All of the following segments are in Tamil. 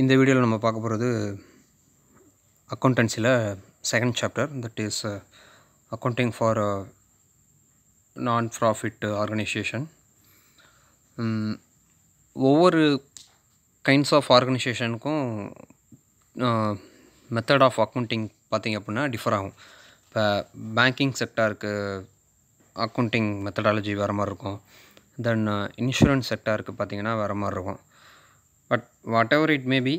இந்த வீடியோவில் நம்ம பார்க்க போகிறது அக்கௌண்டன்சியில் second chapter that is accounting for non profit organisation ஒவ்வொரு கைண்ட்ஸ் ஆஃப் ஆர்கனைசேஷனுக்கும் மெத்தட் ஆஃப் அக்கௌண்டிங் பார்த்திங்க அப்படின்னா டிஃபர் ஆகும் இப்போ பேங்கிங் செக்டாருக்கு அக்கௌண்டிங் மெத்தடாலஜி வேறு மாதிரி இருக்கும் தென் இன்சூரன்ஸ் uh, செக்டாருக்கு பார்த்திங்கன்னா வேறு மாதிரி இருக்கும் but whatever it may be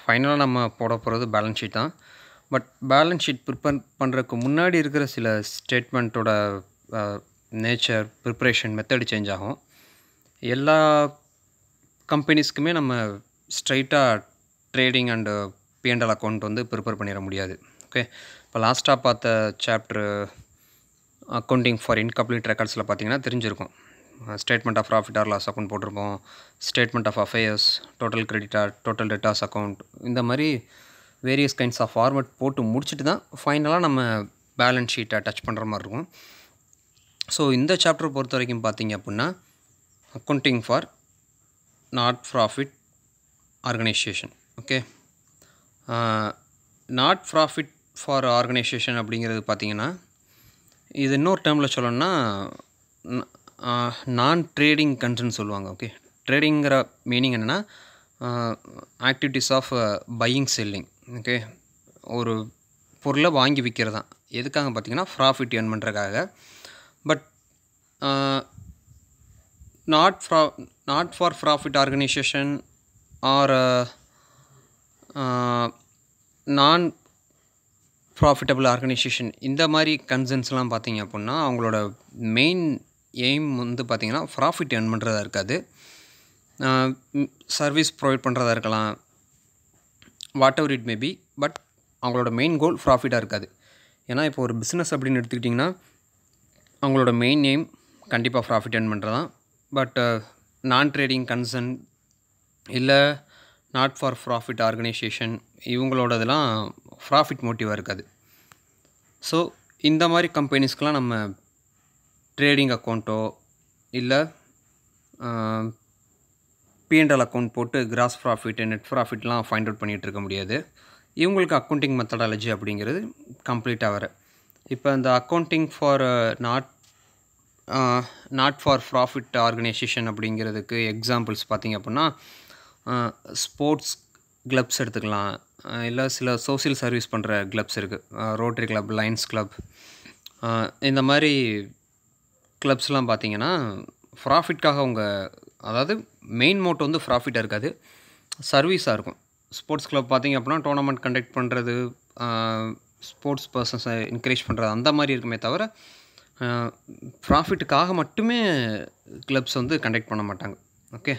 ஃபைனலாக நம்ம போட போகிறது பேலன்ஸ் ஷீட் தான் பட் பேலன்ஸ் ஷீட் ப்ரிப்பேர் பண்ணுறதுக்கு முன்னாடி இருக்கிற சில ஸ்டேட்மெண்ட்டோட நேச்சர் ப்ரிப்ரேஷன் மெத்தடு சேஞ்ச் ஆகும் எல்லா கம்பெனிஸ்க்குமே நம்ம ஸ்ட்ரைட்டாக ட்ரேடிங் அண்டு பிஎன்எல் அக்கௌண்ட் வந்து ப்ரிப்பேர் பண்ணிட முடியாது ஓகே இப்போ லாஸ்ட்டாக பார்த்த சாப்டர் அக்கௌண்டிங் ஃபார் இன்கம்ப்ளீட் ரெக்கார்ட்ஸில் பார்த்தீங்கன்னா தெரிஞ்சிருக்கும் statement of profit or loss account போட்டிருப்போம் statement of affairs total credit or total debtors account இந்த மாதிரி வேரியஸ் கைண்ட்ஸ் ஆஃப் ஃபார்மெட் போட்டு முடிச்சுட்டு தான் ஃபைனலாக நம்ம பேலன்ஸ் ஷீட்டை டச் பண்ணுற மாதிரி இருக்கும் ஸோ இந்த சாப்டர் பொறுத்த வரைக்கும் பார்த்தீங்க அப்படின்னா accounting for not profit organisation okay not profit for organisation அப்படிங்கிறது பார்த்திங்கன்னா இது இன்னொரு டேர்மில் சொல்லணும்னா நான் ட்ரேடிங் கன்சர்ன் சொல்லுவாங்க ஓகே ட்ரேடிங்கிற மீனிங் என்னென்னா activities of buying selling okay ஒரு பொருளை வாங்கி விற்கிறது தான் எதுக்காக பார்த்திங்கன்னா ப்ராஃபிட் ஏர்ன் பண்ணுறக்காக but not for not for profit organisation or non profitable organisation இந்த மாதிரி கன்சர்ன்ஸ்லாம் பார்த்திங்க அப்புடின்னா அவங்களோட மெயின் எய்ம் வந்து பார்த்திங்கன்னா ப்ராஃபிட் ஏர்ன் பண்ணுறதா இருக்காது சர்வீஸ் ப்ரொவைட் பண்ணுறதா இருக்கலாம் whatever it may be but அவங்களோட மெயின் கோல் ப்ராஃபிட்டாக இருக்காது ஏன்னா இப்போ ஒரு பிஸ்னஸ் அப்படின்னு எடுத்துக்கிட்டிங்கன்னா அவங்களோட மெயின் எய்ம் கண்டிப்பாக ப்ராஃபிட் ஏர்ன் பண்ணுறது தான் பட் நான் ட்ரேடிங் கன்சர்ன் இல்லை நாட் ஃபார் ப்ராஃபிட் ஆர்கனைசேஷன் இவங்களோடதெல்லாம் ப்ராஃபிட் மோட்டிவாக இருக்காது ஸோ இந்த மாதிரி கம்பெனிஸ்க்கெலாம் நம்ம ட்ரேடிங் அக்கௌண்ட்டோ இல்லை பிஎன்எல் அக்கௌண்ட் போட்டு கிராஸ் ப்ராஃபிட் நெட் ப்ராஃபிட்லாம் ஃபைண்ட் அவுட் பண்ணிகிட்டு இருக்க முடியாது இவங்களுக்கு அக்கௌண்டிங் மெத்தடாலஜி அப்படிங்கிறது கம்ப்ளீட்டாக வர இப்போ இந்த accounting for not not for profit organisation அப்படிங்கிறதுக்கு எக்ஸாம்பிள்ஸ் பார்த்திங்க அப்படின்னா ஸ்போர்ட்ஸ் கிளப்ஸ் எடுத்துக்கலாம் இல்லை சில சோசியல் சர்வீஸ் பண்ணுற கிளப்ஸ் இருக்குது ரோட்ரி கிளப் லைன்ஸ் கிளப் இந்த மாதிரி கிளப்ஸ்லாம் பார்த்தீங்கன்னா ப்ராஃபிட்காக அவங்க அதாவது மெயின் மோட்டோ வந்து ப்ராஃபிட்டாக இருக்காது சர்வீஸாக இருக்கும் ஸ்போர்ட்ஸ் கிளப் பார்த்திங்க அப்படின்னா டோர்னமெண்ட் கண்டக்ட் பண்ணுறது ஸ்போர்ட்ஸ் பர்சன்ஸை என்கரேஜ் பண்ணுறது அந்த மாதிரி இருக்குமே தவிர ப்ராஃபிட்டுக்காக மட்டுமே கிளப்ஸ் வந்து கண்டக்ட் பண்ண மாட்டாங்க ஓகே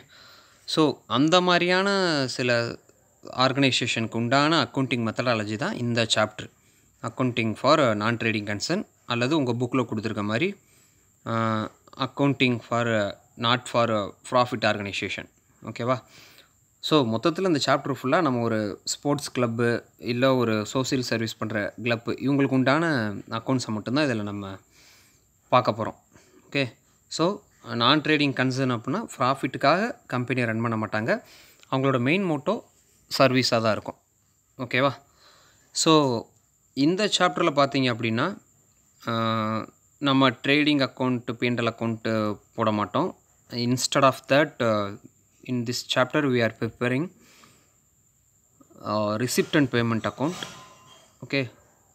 ஸோ அந்த மாதிரியான சில ஆர்கனைசேஷனுக்கு உண்டான அக்கௌண்டிங் மெத்தடாலஜி தான் இந்த chapter accounting for non trading concern அல்லது உங்கள் புக்கில் கொடுத்துருக்க மாதிரி accounting for not for profit organisation ஓகேவா ஸோ மொத்தத்தில் இந்த சாப்டர் ஃபுல்லாக நம்ம ஒரு ஸ்போர்ட்ஸ் கிளப்பு இல்லை ஒரு சோசியல் சர்வீஸ் பண்ணுற கிளப்பு இவங்களுக்கு உண்டான அக்கௌண்ட்ஸை மட்டும்தான் இதில் நம்ம பார்க்க போகிறோம் okay so non trading concern அப்படின்னா ப்ராஃபிட்டுக்காக கம்பெனியை ரன் பண்ண மாட்டாங்க அவங்களோட மெயின் மோட்டோ சர்வீஸாக தான் இருக்கும் ஓகேவா ஸோ இந்த சாப்டரில் பார்த்தீங்க அப்படின்னா uh, நம்ம ட்ரேடிங் அக்கௌண்ட்டு பிஎன்எல் அக்கௌண்ட்டு போட மாட்டோம் instead of that in this chapter we are preparing receipt and payment account okay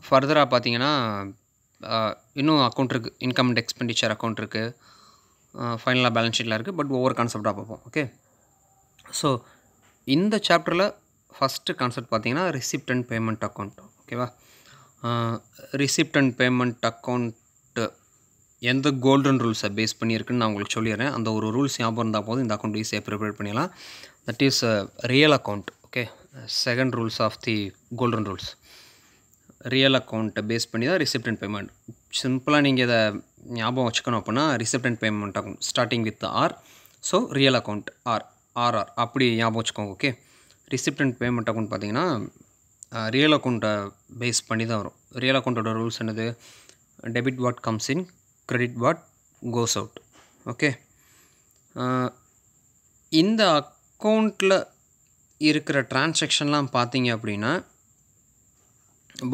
ஃபர்தராக பார்த்தீங்கன்னா இன்னும் அக்கௌண்ட் இருக்குது இன்கம் அண்ட் எக்ஸ்பெண்டிச்சர் அக்கௌண்ட் இருக்குது ஃபைனலாக பேலன்ஸ் ஷீட்டில் இருக்குது பட் ஒவ்வொரு கான்செப்டாக பார்ப்போம் ஓகே ஸோ இந்த சாப்டரில் ஃபஸ்ட்டு கான்செப்ட் பார்த்தீங்கன்னா ரிசிப்ட் அண்ட் பேமெண்ட் அக்கௌண்ட் ஓகேவா ரிசிப்ட் அண்ட் பேமெண்ட் அக்கௌண்ட் எந்த கோல்டன் ரூல்ஸை பேஸ் பண்ணியிருக்குன்னு நான் உங்களுக்கு சொல்லிடுறேன் அந்த ஒரு ரூல்ஸ் ஞாபகம் இருந்தால் போதும் இந்த அக்கௌண்ட் ஈஸியாக ப்ரிப்பேர் பண்ணிடலாம் that is real account okay second rules of the golden rules real அக்கௌண்ட்டை பேஸ் பண்ணி தான் ரிசிப்ட் அண்ட் பேமெண்ட் சிம்பிளாக நீங்கள் இதை ஞாபகம் வச்சுக்கணும் அப்படின்னா ரிசிப்ட் அண்ட் பேமெண்ட் ஆகும் starting with R so real account R R R அப்படி ஞாபகம் வச்சுக்கோங்க okay receipt and payment account பார்த்தீங்கன்னா ரியல் அக்கௌண்ட்டை பேஸ் பண்ணி தான் வரும் ரியல் அக்கௌண்ட்டோட ரூல்ஸ் என்னது debit what comes in credit what goes out okay இந்த அக்கௌண்ட்டில் இருக்கிற டிரான்சாக்ஷன்லாம் பார்த்தீங்க அப்படின்னா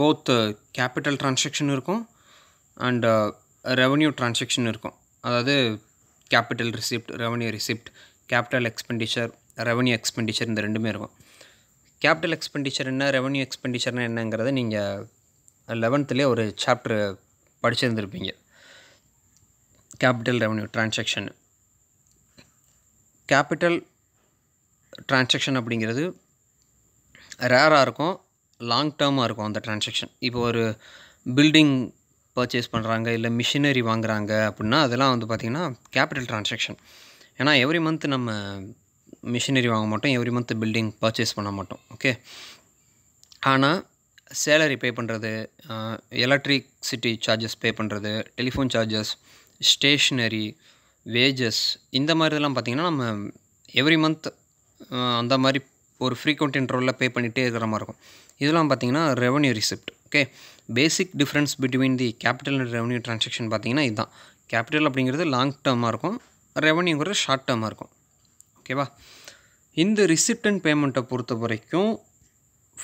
போத் கேபிட்டல் டிரான்சாக்ஷன் இருக்கும் அண்ட் ரெவன்யூ டிரான்சாக்ஷன் இருக்கும் அதாவது capital receipt revenue receipt capital expenditure revenue expenditure இந்த ரெண்டுமே இருக்கும் கேபிட்டல் எக்ஸ்பெண்டிச்சர் என்ன ரெவன்யூ எக்ஸ்பெண்டிச்சர்னா என்னங்கிறத நீங்கள் லெவன்த்துலேயே ஒரு சாப்டர் படிச்சிருந்துருப்பீங்க capital revenue transaction capital transaction அப்படிங்கிறது ரேராக இருக்கும் லாங் டேர்மாக இருக்கும் அந்த டிரான்சாக்ஷன் இப்போ ஒரு பில்டிங் பர்ச்சேஸ் பண்ணுறாங்க இல்லை மிஷினரி வாங்குகிறாங்க அப்படின்னா அதெல்லாம் வந்து பார்த்திங்கன்னா கேபிட்டல் டிரான்சாக்ஷன் ஏன்னா எவ்ரி மந்த் நம்ம மிஷினரி வாங்க மாட்டோம் எவ்ரி மந்த் பில்டிங் பர்ச்சேஸ் பண்ண மாட்டோம் ஓகே ஆனால் சேலரி பே பண்ணுறது எலக்ட்ரிசிட்டி சார்ஜஸ் பே பண்ணுறது டெலிஃபோன் சார்ஜஸ் ஸ்டேஷ்னரி வேஜஸ் இந்த மாதிரி இதெல்லாம் பார்த்திங்கன்னா நம்ம எவ்ரி மந்த் அந்த மாதிரி ஒரு ஃப்ரீக்வெண்ட் இன்ட்ரோலில் பே பண்ணிகிட்டே இருக்கிற மாதிரி இருக்கும் இதெல்லாம் பார்த்திங்கன்னா revenue receipt okay basic difference between the capital and revenue transaction பார்த்திங்கன்னா இதுதான் கேபிட்டல் அப்படிங்கிறது லாங் டேர்மாக இருக்கும் ரெவன்யூங்கிறது ஷார்ட் டேர்மாக இருக்கும் ஓகேவா இந்த ரிசிப்ட் அண்ட் பேமெண்ட்டை பொறுத்த வரைக்கும்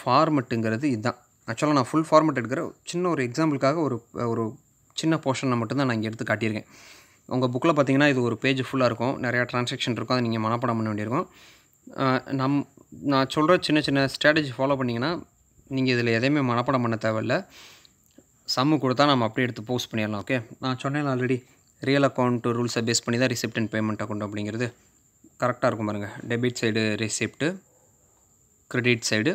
ஃபார்மெட்டுங்கிறது இதுதான் ஆக்சுவலாக நான் ஃபுல் ஃபார்மெட் எடுக்கிற சின்ன ஒரு எக்ஸாம்பிளுக்காக ஒரு ஒரு சின்ன போர்ஷனை மட்டும்தான் நான் இங்கே எடுத்து காட்டியிருக்கேன் உங்கள் புக்கில் பார்த்தீங்கன்னா இது ஒரு பேஜ் ஃபுல்லாக இருக்கும் நிறையா டிரான்சாக்ஷன் இருக்கும் அதை நீங்கள் மனப்பாடம் பண்ண வேண்டியிருக்கும் நம் நான் சொல்கிற சின்ன சின்ன ஸ்ட்ராட்டஜி ஃபாலோ பண்ணிங்கன்னா நீங்கள் இதில் எதையுமே மனப்பாடம் பண்ண தேவையில்லை சம்மு கொடுத்தா நம்ம அப்படியே எடுத்து போஸ்ட் பண்ணிடலாம் ஓகே நான் சொன்னேன் ஆல்ரெடி ரியல் அக்கௌண்ட் ரூல்ஸை பேஸ் பண்ணி தான் ரிசிப்ட் அண்ட் பேமெண்ட் அக்கௌண்ட் அப்படிங்கிறது கரெக்டாக இருக்கும் பாருங்கள் debit side receipt credit side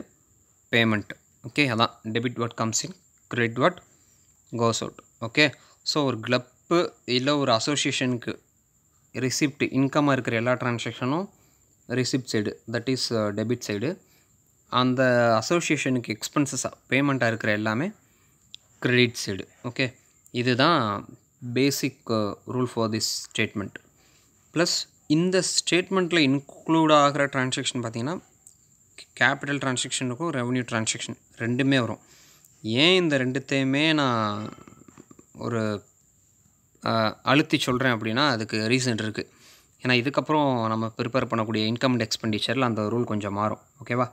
payment okay அதான் debit what comes in credit what goes out okay so ஒரு கிளப்பு இல்லை ஒரு அசோசியேஷனுக்கு ரிசிப்ட் இன்கம்மாக இருக்கிற எல்லா டிரான்சாக்ஷனும் receipt side that is debit side அந்த அசோசியேஷனுக்கு எக்ஸ்பென்சஸாக பேமெண்ட்டாக இருக்கிற எல்லாமே க்ரெடிட் சைடு ஓகே இதுதான் basic rule for this statement plus இந்த ஸ்டேட்மெண்ட்டில் இன்க்ளூட் ஆகிற டிரான்சாக்ஷன் பார்த்திங்கன்னா கேபிட்டல் டிரான்சாக்ஷனுக்கும் ரெவன்யூ டிரான்சாக்ஷன் ரெண்டுமே வரும் ஏன் இந்த ரெண்டுத்தையுமே நான் ஒரு அழுத்தி சொல்கிறேன் அப்படின்னா அதுக்கு ரீசன் இருக்குது ஏன்னா இதுக்கப்புறம் நம்ம ப்ரிப்பேர் பண்ணக்கூடிய இன்கம் அண்ட் எக்ஸ்பெண்டிச்சரில் அந்த ரூல் கொஞ்சம் மாறும் ஓகேவா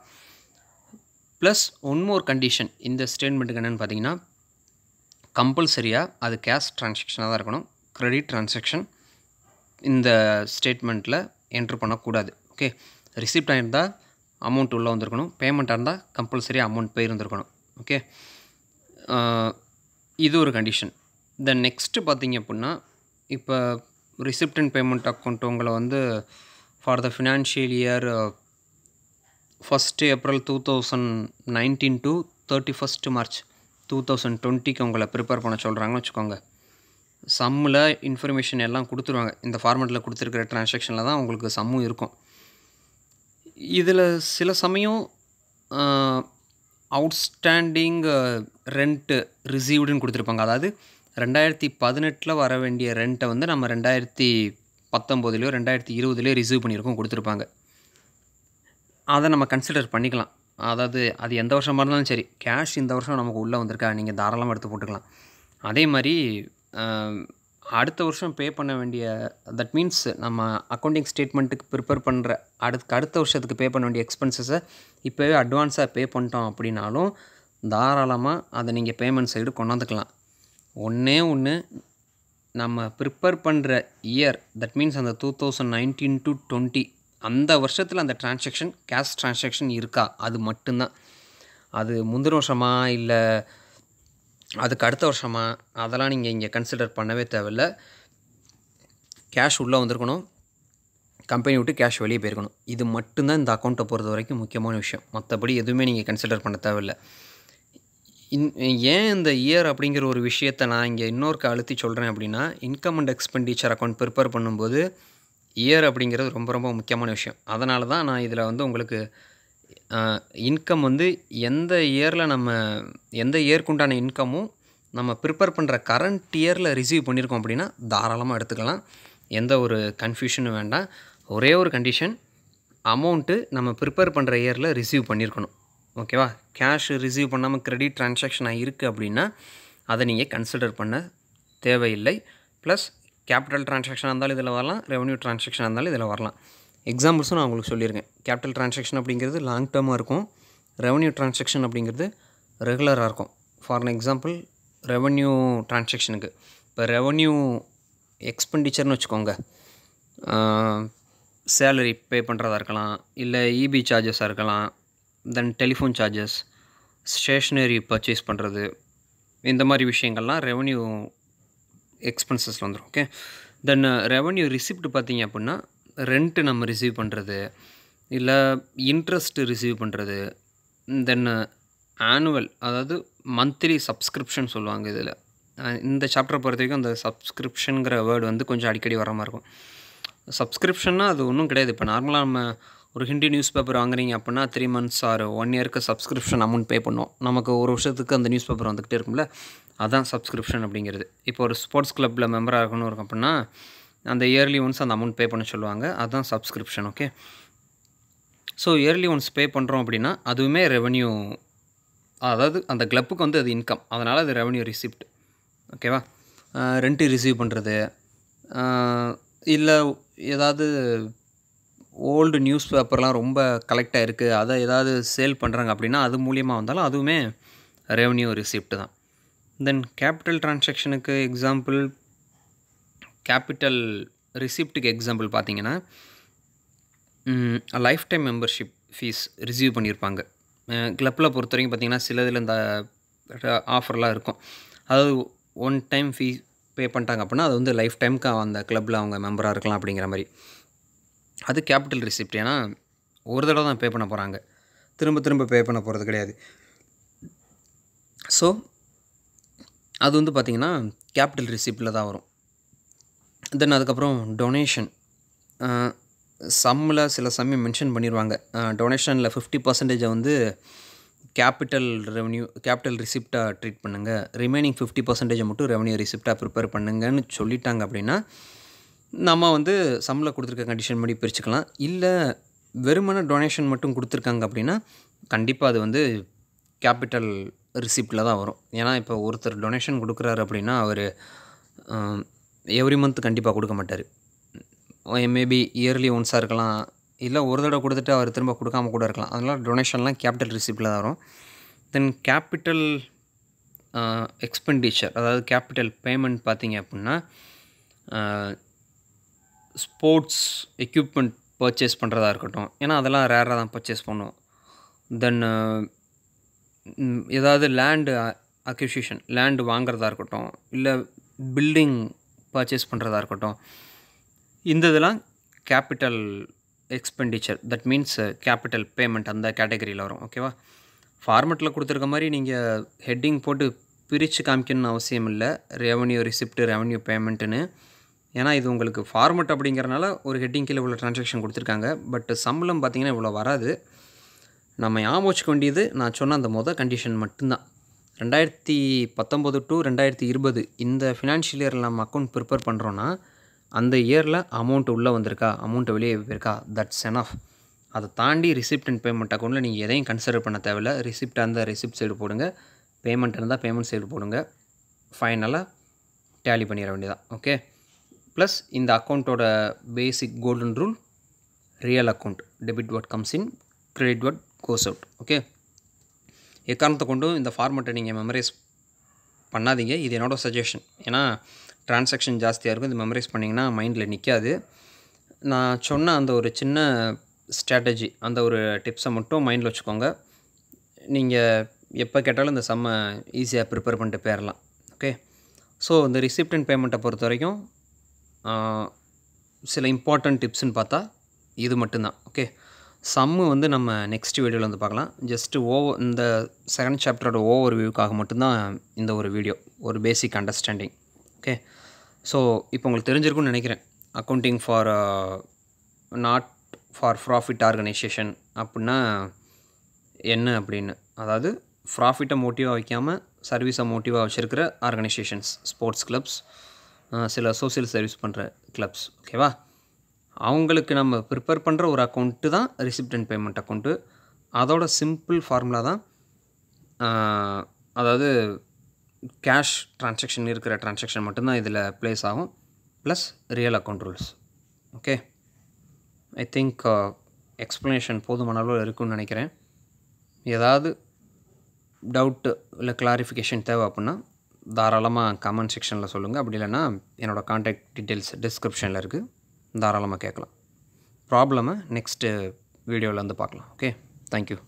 ப்ளஸ் ஒன் மோர் கண்டிஷன் இந்த ஸ்டேட்மெண்ட்டுக்கு என்னென்னு பார்த்தீங்கன்னா கம்பல்சரியாக அது கேஷ் ட்ரான்சாக்ஷனாக தான் இருக்கணும் க்ரெடிட் ட்ரான்சாக்ஷன் இந்த ஸ்டேட்மெண்ட்டில் என்ட்ரு பண்ணக்கூடாது ஓகே ரிசிப்ட் ஆயிருந்தால் அமௌண்ட் உள்ளே வந்திருக்கணும் பேமெண்ட்டாக இருந்தால் கம்பல்சரி அமௌண்ட் போயிருந்துருக்கணும் ஓகே இது ஒரு கண்டிஷன் தென் நெக்ஸ்ட்டு பார்த்திங்க அப்படின்னா இப்போ ரிசிப்ட் அண்ட் பேமெண்ட் அக்கௌண்ட் உங்களை வந்து for the financial year first April two thousand nineteen to thirty first March two thousand டுவெண்ட்டிக்கு உங்களை ப்ரிப்பேர் பண்ண சொல்கிறாங்கன்னு வச்சுக்கோங்க சம்மில் இன்ஃபர்மேஷன் எல்லாம் கொடுத்துருவாங்க இந்த ஃபார்மெட்டில் கொடுத்துருக்கிற ட்ரான்சாக்ஷனில் தான் உங்களுக்கு சம்மும் இருக்கும் இதில் சில சமயம் அவுட்ஸ்டாண்டிங் ரெண்ட்டு ரிசீவ்டுன்னு கொடுத்துருப்பாங்க அதாவது ரெண்டாயிரத்தி பதினெட்டில் வர வேண்டிய ரெண்ட்டை வந்து நம்ம ரெண்டாயிரத்தி பத்தொம்போதுலையோ ரெண்டாயிரத்தி இருபதுலையோ ரிசீவ் பண்ணியிருக்கோம் கொடுத்துருப்பாங்க அதை நம்ம கன்சிடர் பண்ணிக்கலாம் அதாவது அது எந்த வருஷமாக இருந்தாலும் சரி கேஷ் இந்த வருஷம் நமக்கு உள்ளே வந்திருக்கா நீங்கள் தாராளமாக எடுத்து போட்டுக்கலாம் அதே மாதிரி அடுத்த வருஷம் பே பண்ண வேண்டிய தட் மீன்ஸ் நம்ம அக்கௌண்டிங் ஸ்டேட்மெண்ட்டுக்கு ப்ரிப்பேர் பண்ணுற அடுத்து அடுத்த வருஷத்துக்கு பே பண்ண வேண்டிய எக்ஸ்பென்சஸை இப்போவே அட்வான்ஸாக பே பண்ணிட்டோம் அப்படின்னாலும் தாராளமாக அதை நீங்கள் பேமெண்ட் சைடு கொண்டாந்துக்கலாம் ஒன்றே ஒன்று நம்ம ப்ரிப்பேர் பண்ணுற இயர் தட் மீன்ஸ் அந்த two thousand nineteen to twenty அந்த வருஷத்தில் அந்த டிரான்சாக்ஷன் கேஷ் டிரான்சாக்ஷன் இருக்கா அது மட்டும்தான் அது முந்தின வருஷமா இல்லை அதுக்கு அடுத்த வருஷமா அதெல்லாம் நீங்கள் இங்கே கன்சிடர் பண்ணவே தேவையில்ல கேஷ் உள்ளே வந்திருக்கணும் கம்பெனி விட்டு கேஷ் வெளியே போயிருக்கணும் இது மட்டும்தான் இந்த அக்கௌண்ட்டை பொறுத்த வரைக்கும் முக்கியமான விஷயம் மற்றபடி எதுவுமே நீங்கள் கன்சிடர் பண்ண தேவையில்லை இன் ஏன் இந்த இயர் அப்படிங்கிற ஒரு விஷயத்தை நான் இங்கே இன்னொருக்கு அழுத்தி சொல்கிறேன் அப்படின்னா income and expenditure account prepare பண்ணும்போது இயர் அப்படிங்கிறது ரொம்ப ரொம்ப முக்கியமான விஷயம் அதனால தான் நான் இதில் வந்து உங்களுக்கு இன்கம் வந்து எந்த இயரில் நம்ம எந்த இயர்க்குண்டான இன்கமும் நம்ம ப்ரிப்பேர் பண்ணுற கரண்ட் இயரில் ரிசீவ் பண்ணியிருக்கோம் அப்படின்னா தாராளமாக எடுத்துக்கலாம் எந்த ஒரு கன்ஃபியூஷனும் வேண்டாம் ஒரே ஒரு கண்டிஷன் அமௌண்ட்டு நம்ம ப்ரிப்பேர் பண்ணுற இயரில் ரிசீவ் பண்ணியிருக்கணும் ஓகேவா கேஷ் ரிசீவ் பண்ணாமல் க்ரெடிட் ட்ரான்சாக்ஷனாக இருக்குது அப்படின்னா அதை நீங்கள் கன்சிடர் பண்ண தேவையில்லை ப்ளஸ் கேபிட்டல் ட்ரான்சாக்ஷன் இருந்தாலும் இதில் வரலாம் ரெவன்யூ ட்ரான்சாக்ஷன் இருந்தாலும் இதில் வரலாம் எக்ஸாம்பிள்ஸும் நான் உங்களுக்கு சொல்லியிருக்கேன் கேபிட்டல் ட்ரான்சாக்ஷன் அப்படிங்கிறது லாங் டேர்மாக இருக்கும் ரெவன்யூ ட்ரான்சாக்ஷன் அப்படிங்கிறது ரெகுலராக இருக்கும் ஃபார் எக்ஸாம்பிள் ரெவன்யூ ட்ரான்சாக்ஷனுக்கு இப்போ ரெவன்யூ எக்ஸ்பெண்டிச்சர்னு வச்சுக்கோங்க சேலரி பே பண்ணுறதா இருக்கலாம் இல்லை இபி சார்ஜஸாக இருக்கலாம் then telephone charges stationery purchase பண்ணுறது இந்த மாதிரி விஷயங்கள்லாம் ரெவன்யூ எக்ஸ்பென்சஸில் வந்துடும் ஓகே தென் ரெவன்யூ ரிசிப்ட் பார்த்தீங்க அப்படின்னா ரெண்ட்டு நம்ம ரிசீவ் பண்ணுறது இல்லை இன்ட்ரெஸ்ட்டு ரிசீவ் பண்ணுறது தென் ஆனுவல் அதாவது மந்த்லி சப்ஸ்கிரிப்ஷன் சொல்லுவாங்க இதில் இந்த சாப்டரை பொறுத்த வரைக்கும் அந்த சப்ஸ்கிரிப்ஷனுங்கிற வேர்டு வந்து கொஞ்சம் அடிக்கடி வர மாதிரி இருக்கும் சப்ஸ்கிரிப்ஷன்னால் அது ஒன்றும் கிடையாது இப்போ நார்மலாக நம்ம ஒரு ஹிந்தி நியூஸ் பேப்பர் வாங்குறீங்க அப்படின்னா த்ரீ மந்த்ஸ் ஆர் ஒன் இயருக்கு சப்ஸ்கிரிப்ஷன் அமௌண்ட் பே பண்ணுவோம் நமக்கு ஒரு வருஷத்துக்கு அந்த நியூஸ் பேப்பர் வந்துக்கிட்டே இருக்கும்ல அதான் சப்ஸ்கிரிப்ஷன் அப்படிங்கிறது இப்போ ஒரு ஸ்போர்ட்ஸ் கிளப்பில் மெம்பராக இருக்கணும் இருக்கும் அப்படின்னா அந்த இயர்லி ஒன்ஸ் அந்த அமௌண்ட் பே பண்ண சொல்லுவாங்க அதுதான் subscription okay so yearly once pay பண்ணுறோம் அப்படின்னா அதுவுமே ரெவன்யூ அதாவது அந்த கிளப்புக்கு வந்து அது இன்கம் அதனால் அது ரெவன்யூ ரிசிப்ட் ஓகேவா ரெண்ட்டு ரிசீவ் பண்ணுறது இல்லை ஏதாவது ஓல்டு நியூஸ் பேப்பர்லாம் ரொம்ப கலெக்டாக இருக்குது அதை ஏதாவது சேல் பண்ணுறாங்க அப்படின்னா அது மூலியமாக வந்தாலும் அதுவுமே ரெவன்யூ ரிசிப்ட்டு தான் தென் கேபிட்டல் டிரான்சாக்ஷனுக்கு எக்ஸாம்பிள் கேபிட்டல் ரிசிப்ட்டுக்கு எக்ஸாம்பிள் பார்த்தீங்கன்னா life time membership fees receive பண்ணியிருப்பாங்க கிளப்பில் பொறுத்த வரைக்கும் பார்த்திங்கன்னா சில இந்த ஆஃபர்லாம் இருக்கும் அதாவது ஒன் டைம் ஃபீஸ் பே பண்ணிட்டாங்க அப்படின்னா அது வந்து லைஃப் டைமுக்கு அந்த கிளப்பில் அவங்க மெம்பராக இருக்கலாம் அப்படிங்கிற மாதிரி அது கேபிட்டல் ரிசிப்ட் ஏன்னா ஒரு தடவை தான் பே பண்ண போகிறாங்க திரும்ப திரும்ப பே பண்ண போகிறது கிடையாது ஸோ அது வந்து பார்த்திங்கன்னா கேபிட்டல் ரிசிப்டில் தான் வரும் தென் அதுக்கப்புறம் டொனேஷன் சம்மில் சில சமயம் மென்ஷன் பண்ணிடுவாங்க டொனேஷனில் ஃபிஃப்டி பர்சன்டேஜை வந்து கேபிட்டல் ரெவன்யூ கேபிட்டல் ரிசிப்டாக ட்ரீட் பண்ணுங்கள் ரிமைனிங் ஃபிஃப்டி பர்சன்டேஜை மட்டும் ரெவன்யூ ரிசிப்டாக ப்ரிப்பேர் பண்ணுங்கன்னு சொல்லிட்டாங்க அப்படின்னா நம்ம வந்து சம்பளம் கொடுத்துருக்க கண்டிஷன் படி பிரிச்சுக்கலாம் இல்லை வெறுமன டொனேஷன் மட்டும் கொடுத்துருக்காங்க அப்படின்னா கண்டிப்பாக அது வந்து கேபிட்டல் ரிசிப்டில் தான் வரும் ஏன்னா இப்போ ஒருத்தர் டொனேஷன் கொடுக்குறாரு அப்படின்னா அவர் எவ்ரி மந்த் கண்டிப்பாக கொடுக்க மாட்டார் மேபி இயர்லி ஒன்ஸாக இருக்கலாம் இல்லை ஒரு தடவை கொடுத்துட்டு அவர் திரும்ப கொடுக்காம கூட இருக்கலாம் அதனால் டொனேஷன்லாம் கேபிட்டல் ரிசிப்டில் தான் வரும் தென் கேபிட்டல் எக்ஸ்பெண்டிச்சர் அதாவது கேபிட்டல் பேமெண்ட் பார்த்திங்க அப்படின்னா ஸ்போர்ட்ஸ் எக்யூப்மெண்ட் பர்ச்சேஸ் பண்ணுறதா இருக்கட்டும் ஏன்னா அதெல்லாம் ரேராக தான் பர்ச்சேஸ் பண்ணுவோம் தென் ஏதாவது லேண்டு அக்யூசிஷன் லேண்டு வாங்குறதா இருக்கட்டும் இல்லை பில்டிங் பர்ச்சேஸ் பண்ணுறதா இருக்கட்டும் இந்த இதெல்லாம் capital expenditure that means capital payment அந்த கேட்டகரியில் வரும் ஓகேவா ஃபார்மெட்டில் கொடுத்துருக்க மாதிரி நீங்கள் ஹெட்டிங் போட்டு பிரித்து காமிக்கணும்னு அவசியம் இல்லை ரெவன்யூ ரிசிப்ட் ரெவன்யூ பேமெண்ட்டுன்னு ஏன்னா இது உங்களுக்கு ஃபார்மெட் அப்படிங்கிறனால ஒரு ஹெட்டிங் கீழே இவ்வளோ ட்ரான்சாக்ஷன் கொடுத்துருக்காங்க பட் சம்பளம் பார்த்திங்கன்னா இவ்வளோ வராது நம்ம ஞாபகம் வச்சுக்க வேண்டியது நான் சொன்ன அந்த மொதல் கண்டிஷன் மட்டும்தான் ரெண்டாயிரத்தி பத்தொம்போது டு ரெண்டாயிரத்தி இருபது இந்த ஃபினான்ஷியல் இயரில் நம்ம அக்கௌண்ட் ப்ரிப்பேர் பண்ணுறோன்னா அந்த இயரில் அமௌண்ட் உள்ளே வந்திருக்கா அமௌண்ட்டு வெளியே போயிருக்கா தட்ஸ் என் ஆஃப் அதை தாண்டி ரிசிப்ட் அண்ட் பேமெண்ட் அக்கௌண்ட்டில் நீங்கள் எதையும் கன்சிடர் பண்ண தேவையில்ல ரிசிப்ட் இருந்தால் ரிசிப்ட் சைடு போடுங்க பேமெண்ட் இருந்தால் பேமெண்ட் சைடு போடுங்க ஃபைனலாக டேலி பண்ணிட வேண்டியதான் ஓகே ப்ளஸ் இந்த அக்கௌண்ட்டோட basic golden rule real account debit what comes in credit what goes out okay எக்காரணத்தை கொண்டும் இந்த ஃபார்மெட்டை நீங்கள் மெமரைஸ் பண்ணாதீங்க இது என்னோடய சஜஷன் ஏன்னா டிரான்சாக்ஷன் ஜாஸ்தியாக இருக்கும் இது மெமரைஸ் பண்ணிங்கன்னா மைண்டில் நிற்காது நான் சொன்ன அந்த ஒரு சின்ன ஸ்ட்ராட்டஜி அந்த ஒரு டிப்ஸை மட்டும் மைண்டில் வச்சுக்கோங்க நீங்கள் எப்போ கேட்டாலும் இந்த செம்மை ஈஸியாக ப்ரிப்பேர் பண்ணிட்டு போயிடலாம் ஓகே ஸோ இந்த ரிசிப்ட் அண்ட் பேமெண்ட்டை பொறுத்த வரைக்கும் சில இம்பார்ட்டண்ட் டிப்ஸ்னு பார்த்தா இது மட்டும்தான் ஓகே சம்மு வந்து நம்ம நெக்ஸ்ட் வீடியோவில் வந்து பார்க்கலாம் ஜஸ்ட்டு ஓவர் இந்த செகண்ட் சாப்டரோட ஓவர் வியூக்காக மட்டும்தான் இந்த ஒரு வீடியோ ஒரு பேசிக் அண்டர்ஸ்டாண்டிங் ஓகே ஸோ இப்போ உங்களுக்கு தெரிஞ்சிருக்கும்னு நினைக்கிறேன் accounting for not for profit organisation அப்படின்னா என்ன அப்படின்னு அதாவது ப்ராஃபிட்டை மோட்டிவாக வைக்காமல் சர்வீஸை மோட்டிவாக வச்சுருக்கிற ஆர்கனைசேஷன்ஸ் ஸ்போர்ட்ஸ் கிளப்ஸ் சில சோசியல் சர்வீஸ் பண்ணுற கிளப்ஸ் ஓகேவா அவங்களுக்கு நம்ம ப்ரிப்பேர் பண்ணுற ஒரு அக்கௌண்ட்டு தான் ரிசிப்டன்ட் பேமெண்ட் அக்கௌண்ட்டு அதோட சிம்பிள் ஃபார்முலா தான் அதாவது கேஷ் ட்ரான்சாக்ஷன் இருக்கிற ட்ரான்சாக்ஷன் மட்டும்தான் இதில் ப்ளேஸ் ஆகும் plus real account rules okay I think explanation போதுமான அளவில் இருக்குன்னு நினைக்கிறேன் ஏதாவது டவுட்டு இல்லை கிளாரிஃபிகேஷன் தேவை அப்படின்னா தாராளமாக கமெண்ட் செக்ஷனில் சொல்லுங்கள் அப்படி இல்லைன்னா என்னோடய காண்டாக்ட் டீட்டெயில்ஸ் டிஸ்கிரிப்ஷனில் இருக்குது தாராளமாக கேட்கலாம் ப்ராப்ளமை நெக்ஸ்ட்டு வீடியோவில் வந்து பார்க்கலாம் ஓகே தேங்க்யூ